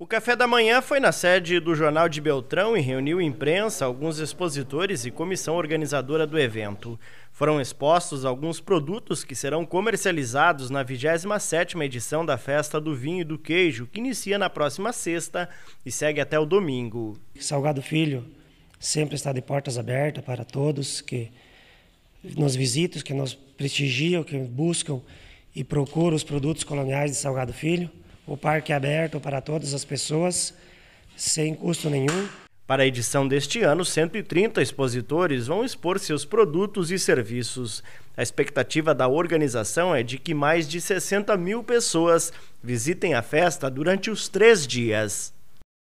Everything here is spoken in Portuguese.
O café da manhã foi na sede do Jornal de Beltrão e reuniu imprensa, alguns expositores e comissão organizadora do evento. Foram expostos alguns produtos que serão comercializados na 27ª edição da Festa do Vinho e do Queijo, que inicia na próxima sexta e segue até o domingo. Salgado Filho sempre está de portas abertas para todos que nos visitam, que nos prestigiam, que buscam e procuram os produtos coloniais de Salgado Filho. O parque é aberto para todas as pessoas, sem custo nenhum. Para a edição deste ano, 130 expositores vão expor seus produtos e serviços. A expectativa da organização é de que mais de 60 mil pessoas visitem a festa durante os três dias.